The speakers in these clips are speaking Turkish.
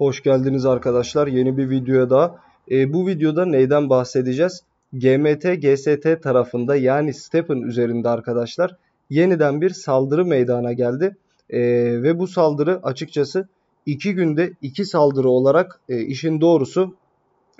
Hoş geldiniz arkadaşlar. Yeni bir videoya daha. E, bu videoda neyden bahsedeceğiz? GMT, GST tarafında yani Step'in üzerinde arkadaşlar yeniden bir saldırı meydana geldi. E, ve bu saldırı açıkçası 2 günde 2 saldırı olarak e, işin doğrusu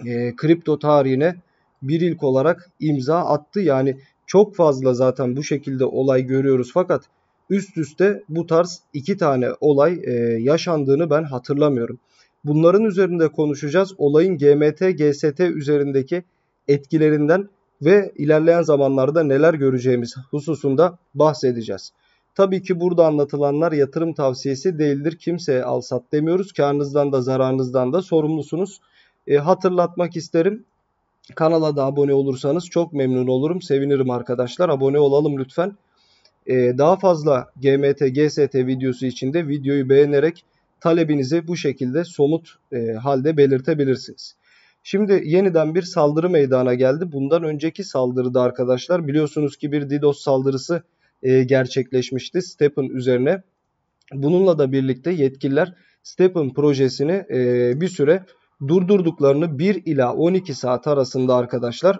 e, kripto tarihine bir ilk olarak imza attı. Yani çok fazla zaten bu şekilde olay görüyoruz fakat üst üste bu tarz iki tane olay e, yaşandığını ben hatırlamıyorum. Bunların üzerinde konuşacağız. Olayın GMT, GST üzerindeki etkilerinden ve ilerleyen zamanlarda neler göreceğimiz hususunda bahsedeceğiz. Tabii ki burada anlatılanlar yatırım tavsiyesi değildir. Kimseye al sat demiyoruz. Karnınızdan da zararınızdan da sorumlusunuz. E, hatırlatmak isterim. Kanala da abone olursanız çok memnun olurum. Sevinirim arkadaşlar. Abone olalım lütfen. E, daha fazla GMT, GST videosu için de videoyu beğenerek talebinizi bu şekilde somut e, halde belirtebilirsiniz. Şimdi yeniden bir saldırı meydana geldi. Bundan önceki saldırıda arkadaşlar biliyorsunuz ki bir DDoS saldırısı e, gerçekleşmişti Stepan üzerine. Bununla da birlikte yetkililer Stepan projesini e, bir süre durdurduklarını 1 ila 12 saat arasında arkadaşlar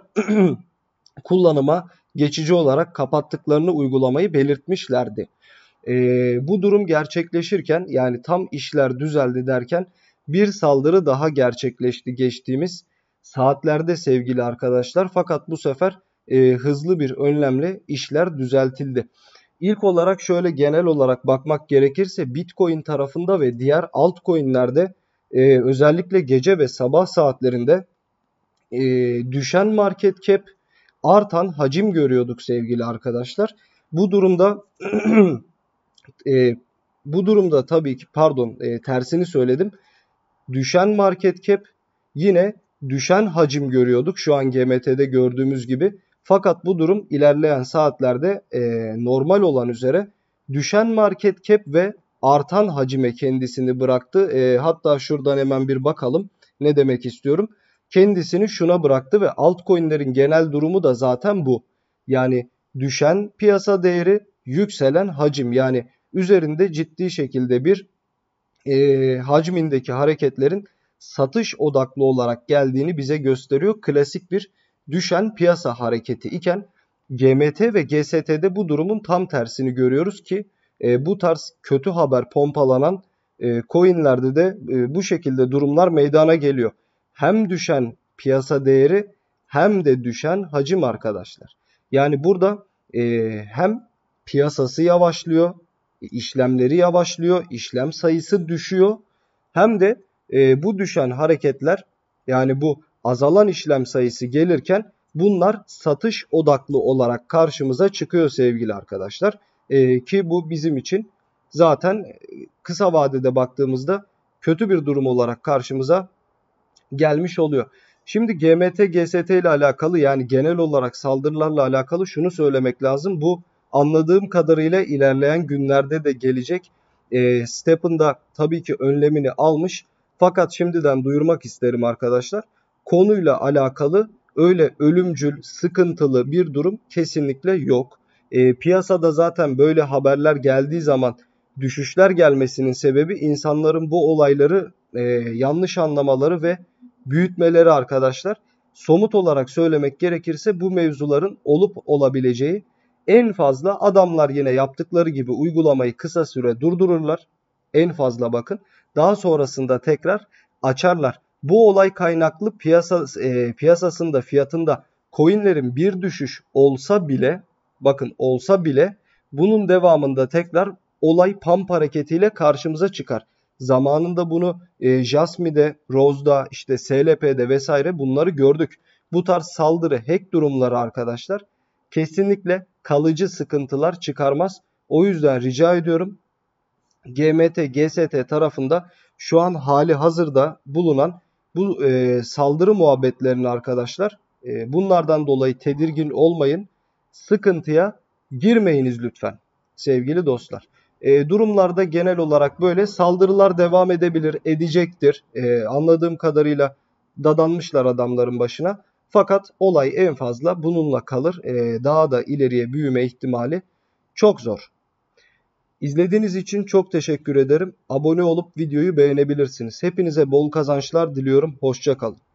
kullanıma geçici olarak kapattıklarını uygulamayı belirtmişlerdi. E, bu durum gerçekleşirken yani tam işler düzeldi derken bir saldırı daha gerçekleşti geçtiğimiz saatlerde sevgili arkadaşlar. Fakat bu sefer e, hızlı bir önlemle işler düzeltildi. İlk olarak şöyle genel olarak bakmak gerekirse Bitcoin tarafında ve diğer altcoin'lerde e, özellikle gece ve sabah saatlerinde e, düşen market cap artan hacim görüyorduk sevgili arkadaşlar. Bu durumda E, bu durumda tabii ki pardon e, tersini söyledim. Düşen market cap yine düşen hacim görüyorduk şu an GMT'de gördüğümüz gibi. Fakat bu durum ilerleyen saatlerde e, normal olan üzere düşen market cap ve artan hacime kendisini bıraktı. E, hatta şuradan hemen bir bakalım ne demek istiyorum. Kendisini şuna bıraktı ve altcoin'lerin genel durumu da zaten bu. Yani düşen piyasa değeri, yükselen hacim. Yani üzerinde ciddi şekilde bir e, hacmindeki hareketlerin satış odaklı olarak geldiğini bize gösteriyor. Klasik bir düşen piyasa hareketi iken GMT ve GST'de bu durumun tam tersini görüyoruz ki e, bu tarz kötü haber pompalanan e, coinlerde de e, bu şekilde durumlar meydana geliyor. Hem düşen piyasa değeri hem de düşen hacim arkadaşlar. Yani burada e, hem piyasası yavaşlıyor işlemleri yavaşlıyor, işlem sayısı düşüyor. Hem de e, bu düşen hareketler yani bu azalan işlem sayısı gelirken bunlar satış odaklı olarak karşımıza çıkıyor sevgili arkadaşlar. E, ki bu bizim için zaten e, kısa vadede baktığımızda kötü bir durum olarak karşımıza gelmiş oluyor. Şimdi GMT GST ile alakalı yani genel olarak saldırılarla alakalı şunu söylemek lazım. Bu anladığım kadarıyla ilerleyen günlerde de gelecek. E, Steppen da tabii ki önlemini almış. Fakat şimdiden duyurmak isterim arkadaşlar. Konuyla alakalı öyle ölümcül, sıkıntılı bir durum kesinlikle yok. E, piyasada zaten böyle haberler geldiği zaman düşüşler gelmesinin sebebi insanların bu olayları e, yanlış anlamaları ve büyütmeleri arkadaşlar. Somut olarak söylemek gerekirse bu mevzuların olup olabileceği en fazla adamlar yine yaptıkları gibi uygulamayı kısa süre durdururlar. En fazla bakın. Daha sonrasında tekrar açarlar. Bu olay kaynaklı piyasa, e, piyasasında fiyatında coinlerin bir düşüş olsa bile bakın olsa bile bunun devamında tekrar olay pump hareketiyle karşımıza çıkar. Zamanında bunu e, Jasmi'de, Rose'da, işte SLP'de vesaire bunları gördük. Bu tarz saldırı hack durumları arkadaşlar kesinlikle kalıcı sıkıntılar çıkarmaz. O yüzden rica ediyorum GMT, GST tarafında şu an hali hazırda bulunan bu e, saldırı muhabbetlerini arkadaşlar e, bunlardan dolayı tedirgin olmayın. Sıkıntıya girmeyiniz lütfen sevgili dostlar. E, durumlarda genel olarak böyle saldırılar devam edebilir, edecektir. E, anladığım kadarıyla dadanmışlar adamların başına. Fakat olay en fazla bununla kalır. Ee, daha da ileriye büyüme ihtimali çok zor. İzlediğiniz için çok teşekkür ederim. Abone olup videoyu beğenebilirsiniz. Hepinize bol kazançlar diliyorum. Hoşçakalın.